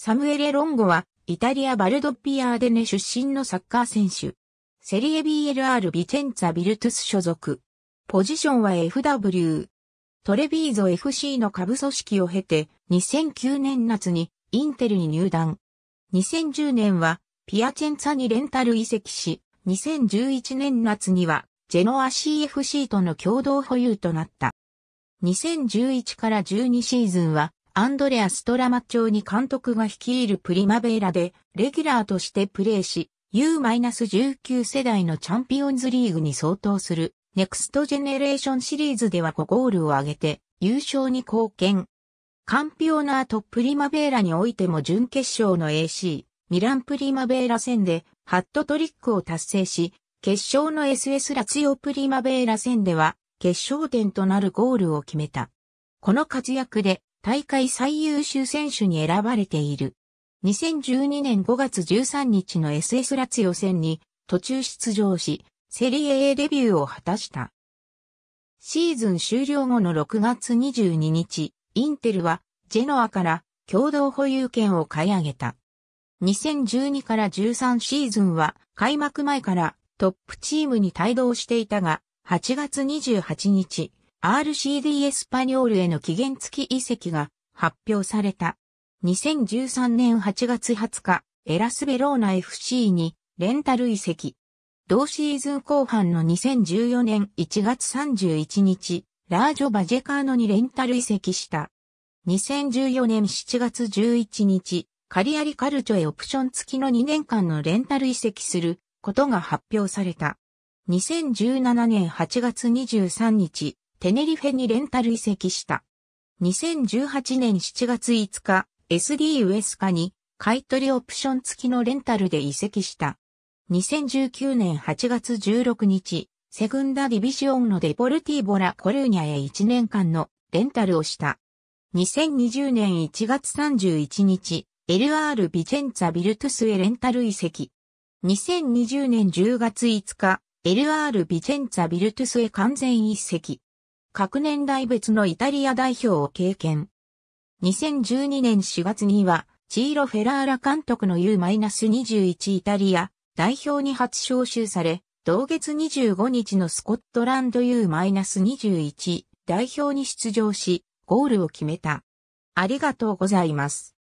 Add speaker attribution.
Speaker 1: サムエレ・ロンゴは、イタリア・バルドッピアーデネ出身のサッカー選手。セリエ BLR ビチェンツァ・ビルトゥス所属。ポジションは FW。トレビーゾ FC の下部組織を経て、2009年夏にインテルに入団。2010年はピアチェンツァにレンタル移籍し、2011年夏にはジェノア CFC との共同保有となった。2011から12シーズンはアンドレアス・トラマッチョ監督が率いるプリマベーラで、レギュラーとしてプレーし、U-19 世代のチャンピオンズリーグに相当する、ネクストジェネレーションシリーズでは5ゴールを挙げて、優勝に貢献。カンピオナート・プリマベーラにおいても準決勝の AC、ミラン・プリマベーラ戦で、ハットトリックを達成し、決勝の SS ラツヨ・プリマベーラ戦では、決勝点となるゴールを決めた。この活躍で、大会最優秀選手に選ばれている。2012年5月13日の SS ラツ予選に途中出場し、セリエ A デビューを果たした。シーズン終了後の6月22日、インテルはジェノアから共同保有権を買い上げた。2012から13シーズンは開幕前からトップチームに帯同していたが、8月28日、RCD エスパニョールへの期限付き移籍が発表された。2013年8月20日、エラスベローナ FC にレンタル移籍。同シーズン後半の2014年1月31日、ラージョ・バジェカーノにレンタル移籍した。2014年7月11日、カリアリカルチョへオプション付きの2年間のレンタル移籍することが発表された。2017年8月23日、テネリフェにレンタル移籍した。2018年7月5日、SD ウエスカに買取オプション付きのレンタルで移籍した。2019年8月16日、セグンダディビジオンのデポルティボラコルーニャへ1年間のレンタルをした。2020年1月31日、LR ビジェンツァビルトゥスへレンタル移籍。2020年10月5日、LR ビジェンツァビルトゥスへ完全移籍。各年代別のイタリア代表を経験。2012年4月には、チーロ・フェラーラ監督の U-21 イタリア代表に初招集され、同月25日のスコットランド U-21 代表に出場し、ゴールを決めた。ありがとうございます。